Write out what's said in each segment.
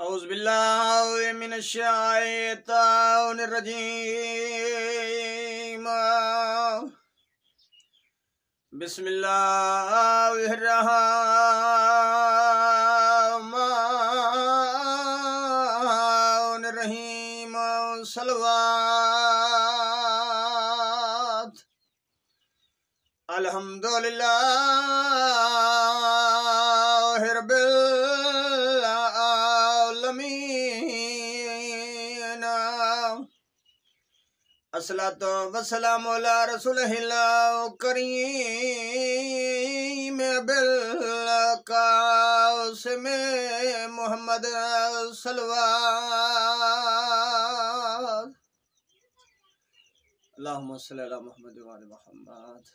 أعوذ بالله من الشيطان الرجيم بسم الله الرحمن الرحيم صلوات الحمد لله رب العالمين اسلط علی رسول اللہ لاس میں محمد صلوات اللہم صلی اللہ محمد محمد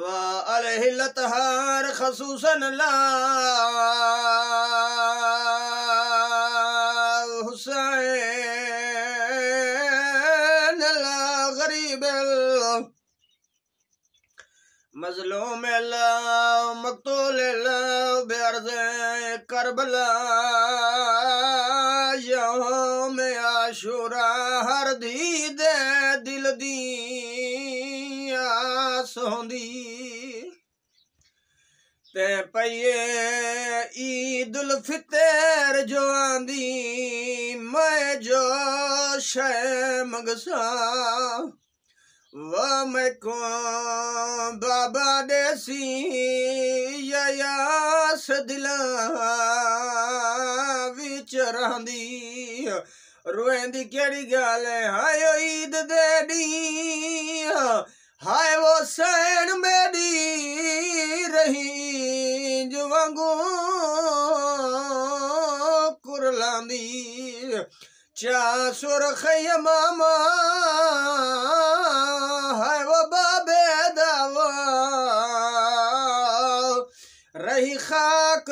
واہ الہ اللہ حسین مظلوم فضلو مکتو لے لردیں کربلا جوں میں شور ہر دل دی آس ہوندی تے تئیے عید الفطر جے مگساں ਵਾ ਕੋ ਬਾਬਾ ਦੇਸੀ ਯਾਸ ਦਿਲਾਂ ਵਿੱਚ ਰਹਿੰਦੀ ਰੋਂਦੀ ਕਿਹੜੀ ਗੱਲ ਹੈ ਹਾਏ ਈਦ ਦੇ ਦੀ ਹਾਏ ਵੋ ਸੈਣ ਮੇਰੀ ਰਹੀ ਜਵਾਂਗੂ ਕੁਰਲਾਂਦੀ ਚਾ ਸੁਰਖ ਮਾਮਾ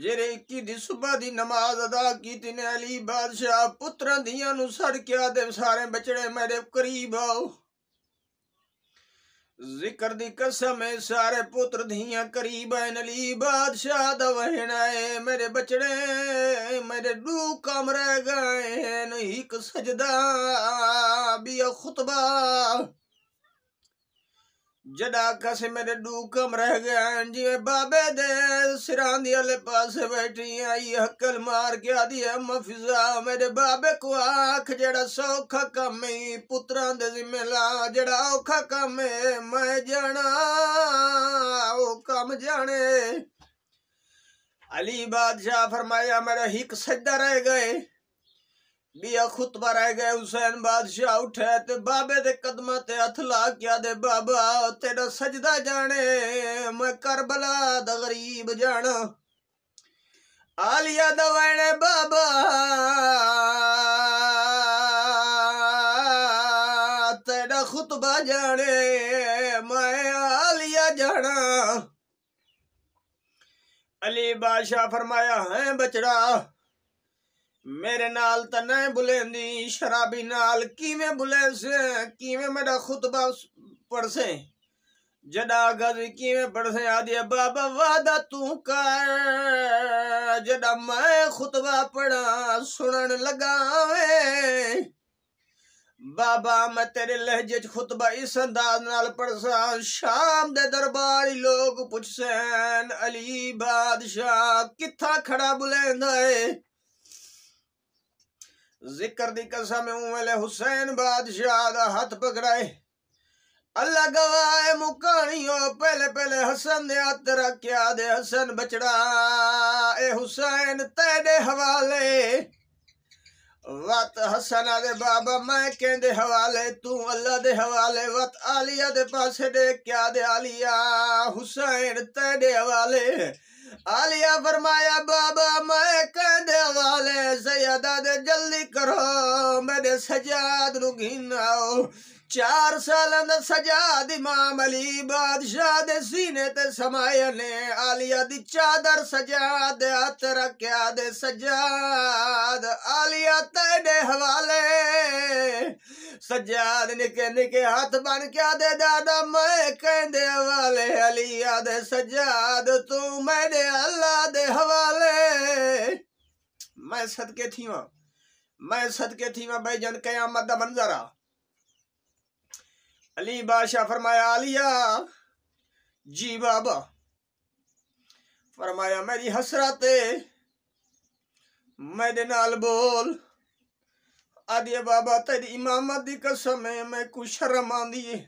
جر اکی دی صبح دی نماز ادا کی کین علی بادشاہ پترا دیاں نو سر کیا دے سارے بچڑے میرے قریب آؤ ذکر کی کسم سارے پتر دھیاں قریب ہیں علی بادشاہ دا دہن ہے میرے بچڑے میرے ڈو ہیں ایک سجدہ بیا خطبہ جڑا میرے رہ گیا بابے دے سران دی بیٹھی آئی حکل مار کے آدھی ہے میرے بابے کو آکھ جڑا سوکھا کم کم ہی پتران دے جڑا اوکھا ہے میں جانا او کم جانے علی بادشاہ فرمایا میرے ہی سجدہ رہ گئے بیا خطبہ رہ گئے حسین بادشاہ اٹھے تے بابے دے کے قدم تتلا کیا دے بابا تیرا سجدہ جانے میں کربلا دا غریب جانا آلیا دا وینے بابا تیرا خطبہ جانے میں آلیا جانا علی بادشاہ فرمایا ہیں بچڑا میرے نال تنہیں بلین دی شرابی نال کیویں بلین سے کیویں میرا خطبہ پڑھ سے جڑا گھر کیویں پڑھ سے آدھیا بابا وعدہ تو کر جڑا میں خطبہ پڑھا سنن لگا وے بابا میں تیرے لہجے چھ خطبہ اس انداز نال پڑھ سا شام دے درباری لوگ پچھ سین علی بادشاہ کتھا کھڑا بلین دائے ذکر دی قسم سمے حسین بادشاہ دا ہاتھ پکڑائے اللہ گوائے پہلے پہلے حسن دے رکھیا دے حسن بچڑا اے حسین تے حوالے وت ہسن بابا مائ کے حوالے اللہ دے حوالے وت آلیہ دے پاسے دے کیا دے آلیہ حسین تے حوالے آلیا فرمایا بابا میں کہ والے سے ادا دے جلدی کرو میرے سجاد رکھی نہ چار دا سجاد امام علی بادشاہ دے سینے تے آلیا دی چادر سجاد رکھیا دے سجاد آلیا تے اللہ دے حوالے میں صدقے تھی تھیں میں صدقے تھی ماں بھائی جن جان کیا مدمن علی بادشاہ فرمایا علیہ جی بابا فرمایا میری حسرت میرے نال بول آدھے بابا تیری امامت دی قسم ہے میں کچھ شرم آندی ہے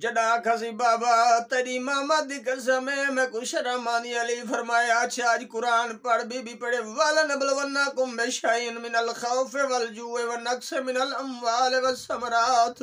جڑا کھسی بابا تیری امامت دی قسم ہے میں کچھ شرم آندی علی فرمایا اچھا آج قرآن پڑھ بی بی پڑھے والا نبلونکم بشائن من الخوف والجوع والنقص من الاموال والسمرات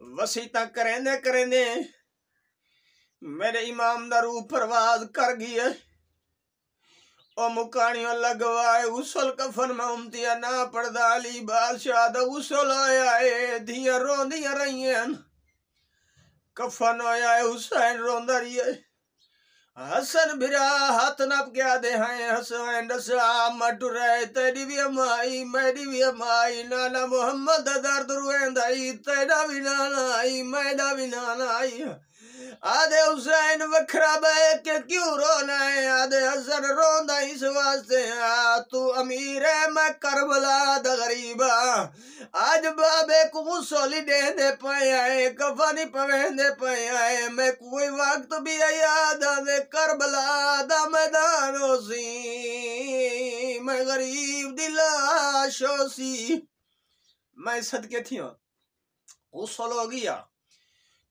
وسیطا کریندے کریندے میرے امام دا روح پرواز کر گئی ہے او مکانیوں لگوائے غسل کفن میں ہمتی نہ پڑدالی بادشاہ دا غسل آیا ہے دھیاں رویہ رہی ہیں کفن آیا ہے حسین روندہ رہی ہے حسن بھرا ہاتھ نپ رہے تیری بھی بھی امائی امائی میری نانا محمد درد روین دائی تیرا بھی نانا آئی میرا بھی نانا آئی آدھے حسین وکھرا بے کے کیوں رونا ہے آدھے حسن ہسن رو داستے آ امیر ہے میں کربلا د پے آئے گفن پہ پہ آئے میں کر بلا دریب دلاش ہو سی میں صدقے تھی ہوں اسول ہو گیا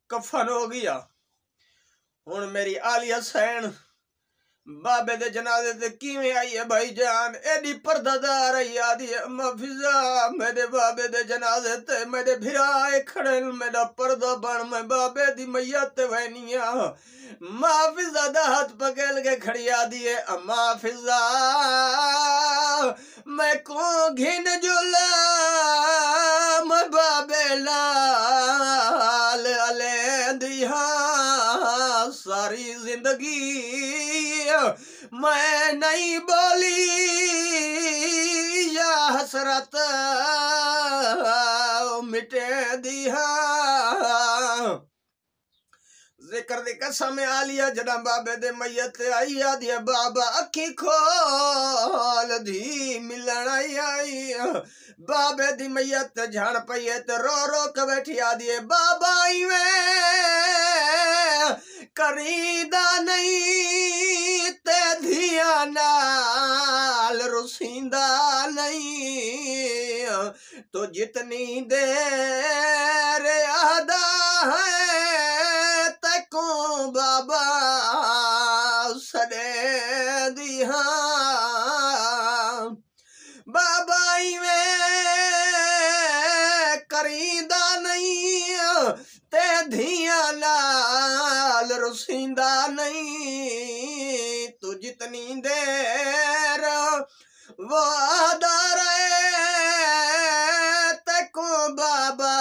کفن ہو گیا ہوں میری آلیہ سین بابے دے جنازے تے کیویں آئی ہے بھائی جان ایڈی پردہ دار آئی آدھی اما فضا میرے بابے دے جنازے تے میرے بھرا براہ میرا پردہ بن میں بابے دی میت تے بنی مافزا دت پکیل ہے اما فضا میں کون لا میں بابے لال ہاں۔ ساری زندگی میں نہیں بولی یا حسرت مٹے دیا ہاں۔ ذکر قسم آلیا جڑا بابے دے میت آئی جی بابا اکھی کھول دی ملن آئی کھو لابے دیت جان پیے تو رو روک بیٹھ جی بابا آئی میں کری نہیں دیا لال روسہ نہیں تو جتنی دریادہ ہے تو کو بابا سے دابائی ہاں۔ میں کری لال رسیں نہیں کتنی دیر وارے تکو بابا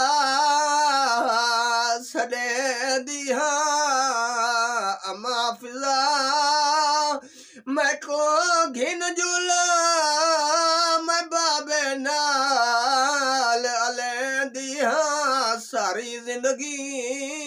سدے دیا ہاں معافہ میں کو گھن جلا میں بابے نال نی دیا ساری زندگی